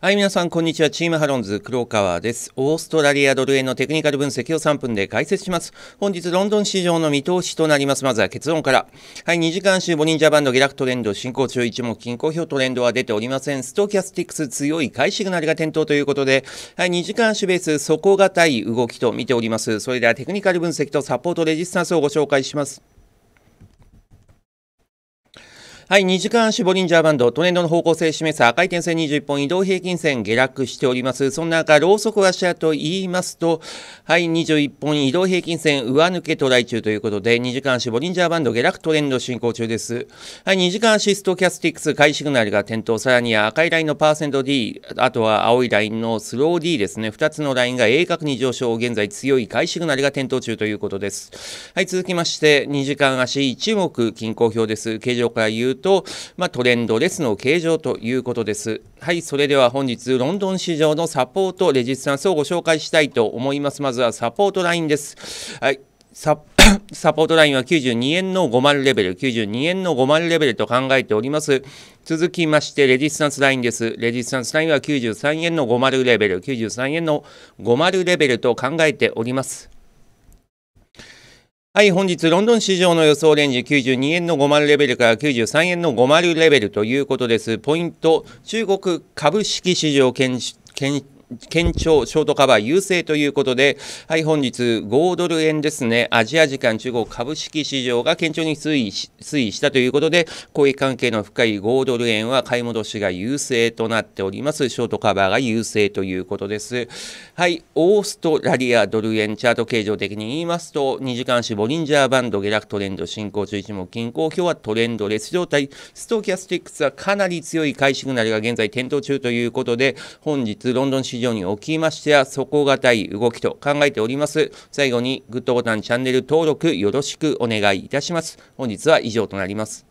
はい、皆さん、こんにちは。チームハロンズ、黒川です。オーストラリアドル円のテクニカル分析を3分で解説します。本日、ロンドン市場の見通しとなります。まずは結論から。はい、2時間週ボリンジャーバンド下落トレンド進行中、一目均衡表トレンドは出ておりません。ストキャスティックス強い買いシグナルが点灯ということで、はい、2時間週ベース底堅い動きと見ております。それではテクニカル分析とサポートレジスタンスをご紹介します。はい、2時間ボリンジャーバンド、トレンドの方向性示す赤い点線21本、移動平均線下落しております。そんな中、ローソク足屋と言いますと、はい、21本、移動平均線上抜けトライ中ということで、2時間ボリンジャーバンド、下落トレンド進行中です。はい、2時間シストキャスティックス、買いシグナルが点灯、さらには赤いラインのパーセント D、あとは青いラインのスロー D ですね、2つのラインが鋭角に上昇、現在強い買いシグナルが点灯中ということです。はい、続きまして、2時間足1目均衡表です。形状から言うと、まあ、トレンドレスの形状ということです。はい、それでは本日、ロンドン市場のサポート、レジスタンスをご紹介したいと思います。まずはサポートラインです。はいサ サポートラインは92円の50レベル、92円の50レベルと考えております。続きまして、レジスタンスラインです。レジスタンスラインは93円の50レベル、93円の50レベルと考えております。はい、本日、ロンドン市場の予想レンジ92円の50レベルから93円の50レベルということです。ポイント、中国株式市場検堅調、ショートカバー優勢ということで、はい、本日5ドル円ですね、アジア時間中国株式市場が堅調に推移し推移したということで、交易関係の深い5ドル円は買い戻しが優勢となっております。ショートカバーが優勢ということです。はい、オーストラリアドル円チャート形状的に言いますと、2時間足ボリンジャーバンド下落トレンド進行中1目均衡表はトレンドレス状態、ストキャスティックスはかなり強い買いシグナルが現在点灯中ということで、本日ロンドン市場市場におきましては底堅い動きと考えております。最後にグッドボタン、チャンネル登録よろしくお願いいたします。本日は以上となります。